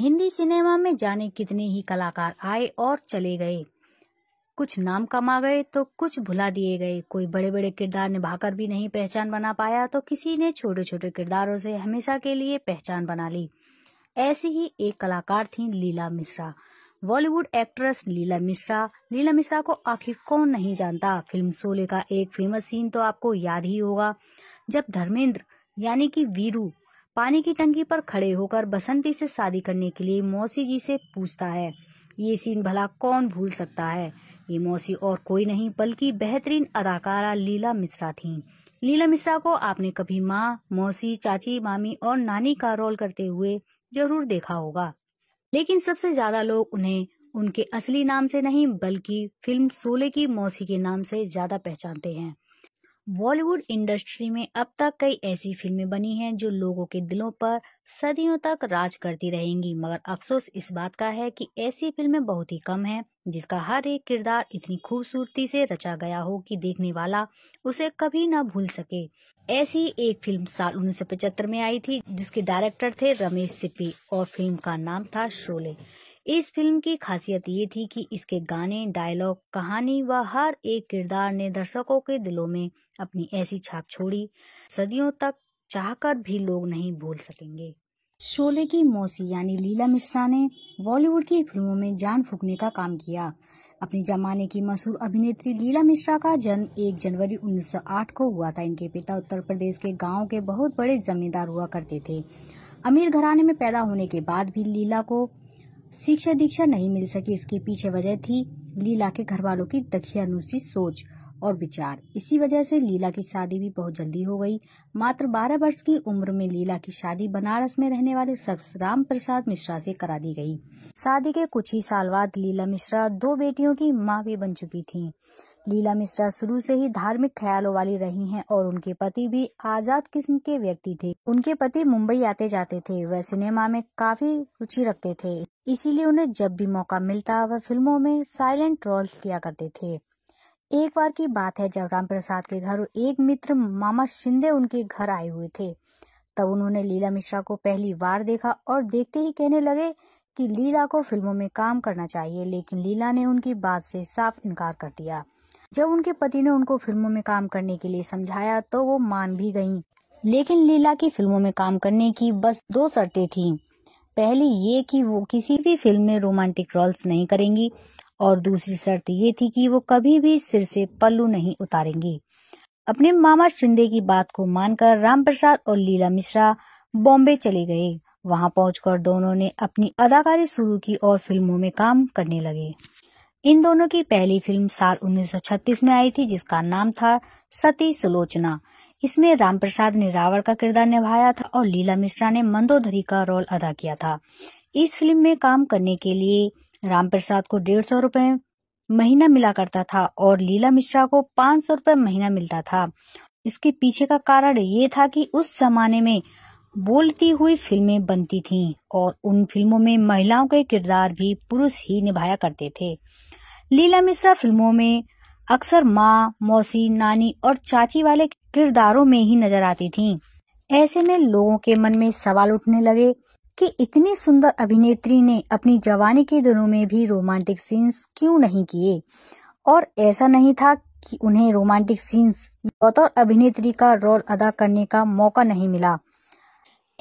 Hindi cinema में जाने कितने ही कलाकार आए और चले गए कुछ नाम कमा गए तो कुछ भुला दिए गए कोई बड़े बड़े किरदार निभाकर भी नहीं पहचान बना पाया तो किसी ने छोटे छोटे किरदारों से हमेशा के लिए पहचान बना ली ऐसी ही एक कलाकार थी लीला मिश्रा बॉलीवुड एक्ट्रेस लीला मिश्रा लीला मिश्रा को आखिर कौन नहीं जानता फिल्म शोले का एक फेमस सीन तो आपको याद ही होगा जब धर्मेंद्र यानी कि वीरू पानी की टंकी पर खड़े होकर बसंती से शादी करने के लिए मौसी जी से पूछता है ये सीन भला कौन भूल सकता है ये मौसी और कोई नहीं बल्कि बेहतरीन अदाकारा लीला मिश्रा थी लीला मिश्रा को आपने कभी माँ मौसी चाची मामी और नानी का रोल करते हुए जरूर देखा होगा लेकिन सबसे ज्यादा लोग उन्हें उनके असली नाम से नहीं बल्कि फिल्म सोले की मौसी के नाम से ज्यादा पहचानते हैं बॉलीवुड इंडस्ट्री में अब तक कई ऐसी फिल्में बनी हैं जो लोगों के दिलों पर सदियों तक राज करती रहेंगी मगर अफसोस इस बात का है कि ऐसी फिल्में बहुत ही कम हैं जिसका हर एक किरदार इतनी खूबसूरती से रचा गया हो कि देखने वाला उसे कभी ना भूल सके ऐसी एक फिल्म साल उन्नीस में आई थी जिसके डायरेक्टर थे रमेश सिप्पी और फिल्म का नाम था शोले इस फिल्म की खासियत ये थी कि इसके गाने डायलॉग कहानी व हर एक किरदार ने दर्शकों के दिलों में अपनी ऐसी छाप छोड़ी सदियों तक चाहकर भी लोग नहीं भूल सकेंगे शोले की मौसी यानी लीला मिश्रा ने बॉलीवुड की फिल्मों में जान फूकने का काम किया अपने जमाने की मशहूर अभिनेत्री लीला मिश्रा का जन्म 1 जनवरी 1908 को हुआ था इनके पिता उत्तर प्रदेश के गांव के बहुत बड़े जमींदार हुआ करते थे अमीर घराने में पैदा होने के बाद भी लीला को शिक्षा दीक्षा नहीं मिल सकी इसके पीछे वजह थी लीला के घर वालों की दखियानुसी सोच और विचार इसी वजह से लीला की शादी भी बहुत जल्दी हो गई मात्र 12 वर्ष की उम्र में लीला की शादी बनारस में रहने वाले शख्स राम प्रसाद मिश्रा से करा दी गई शादी के कुछ ही साल बाद लीला मिश्रा दो बेटियों की माँ भी बन चुकी थी लीला मिश्रा शुरू से ही धार्मिक ख्यालों वाली रही हैं और उनके पति भी आजाद किस्म के व्यक्ति थे उनके पति मुंबई आते जाते थे वह सिनेमा में काफी रुचि रखते थे इसीलिए उन्हें जब भी मौका मिलता वह फिल्मों में साइलेंट रोल्स किया करते थे एक बार की बात है जब राम प्रसाद के घर एक मित्र मामा शिंदे उनके घर आए हुए थे तब उन्होंने लीला मिश्रा को पहली बार देखा और देखते ही कहने लगे कि लीला को फिल्मों में काम करना चाहिए लेकिन लीला ने उनकी बात से साफ इनकार कर दिया जब उनके पति ने उनको फिल्मों में काम करने के लिए समझाया तो वो मान भी गईं। लेकिन लीला की फिल्मों में काम करने की बस दो शर्तें थीं पहली ये कि वो किसी भी फिल्म में रोमांटिक रोल्स नहीं करेंगी और दूसरी शर्त ये थी कि वो कभी भी सिर से पल्लू नहीं उतारेंगी अपने मामा शिंदे की बात को मानकर राम प्रसाद और लीला मिश्रा बॉम्बे चले गए वहां पहुंचकर दोनों ने अपनी अदाकारी शुरू की और फिल्मों में काम करने लगे इन दोनों की पहली फिल्म साल 1936 में आई थी जिसका नाम था सती सुलोचना इसमें रामप्रसाद ने रावण का किरदार निभाया था और लीला मिश्रा ने मंदोधरी का रोल अदा किया था इस फिल्म में काम करने के लिए राम प्रसाद को डेढ़ सौ रूपये महीना मिला करता था और लीला मिश्रा को पांच सौ रूपये महीना मिलता था इसके पीछे का कारण ये था कि उस जमाने में बोलती हुई फिल्में बनती थीं और उन फिल्मों में महिलाओं के किरदार भी पुरुष ही निभाया करते थे लीला मिश्रा फिल्मों में अक्सर माँ मौसी नानी और चाची वाले किरदारों में ही नजर आती थीं। ऐसे में लोगों के मन में सवाल उठने लगे कि इतनी सुंदर अभिनेत्री ने अपनी जवानी के दिनों में भी रोमांटिक सीन्स क्यों नहीं किए और ऐसा नहीं था कि उन्हें रोमांटिक सीन्स बतौर अभिनेत्री का रोल अदा करने का मौका नहीं मिला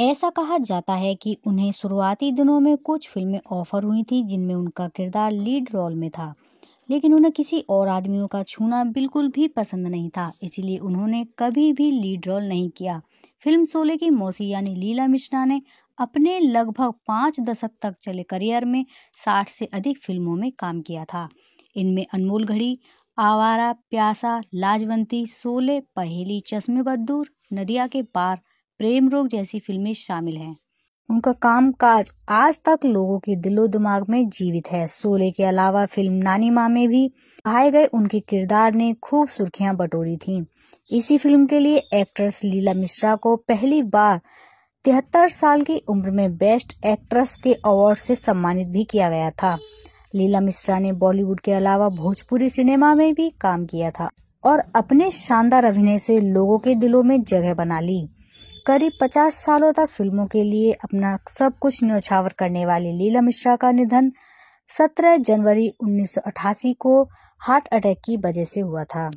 ऐसा कहा जाता है कि उन्हें शुरुआती दिनों में कुछ फिल्में ऑफर हुई थी जिनमें उनका किरदार लीड रोल में था लेकिन उन्हें किसी और आदमियों का छूना बिल्कुल भी पसंद नहीं था इसीलिए उन्होंने कभी भी लीड रोल नहीं किया फिल्म सोले की मौसी यानी लीला मिश्रा ने अपने लगभग पाँच दशक तक चले करियर में साठ से अधिक फिल्मों में काम किया था इनमें अनमोल घड़ी आवारा प्यासा लाजवंती सोले पहेली चश्मे बद्दूर नदिया के पार प्रेम रोग जैसी फिल्में शामिल हैं उनका काम काज आज तक लोगों के दिलो दिमाग में जीवित है सोले के अलावा फिल्म नानी माँ में भी आए गए उनके किरदार ने खूब सुर्खियां बटोरी थीं। इसी फिल्म के लिए एक्ट्रेस लीला मिश्रा को पहली बार तिहत्तर साल की उम्र में बेस्ट एक्ट्रेस के अवार्ड से सम्मानित भी किया गया था लीला मिश्रा ने बॉलीवुड के अलावा भोजपुरी सिनेमा में भी काम किया था और अपने शानदार अभिनय से लोगों के दिलों में जगह बना ली करीब 50 सालों तक फिल्मों के लिए अपना सब कुछ न्यौछावर करने वाली लीला मिश्रा का निधन 17 जनवरी 1988 को हार्ट अटैक की वजह से हुआ था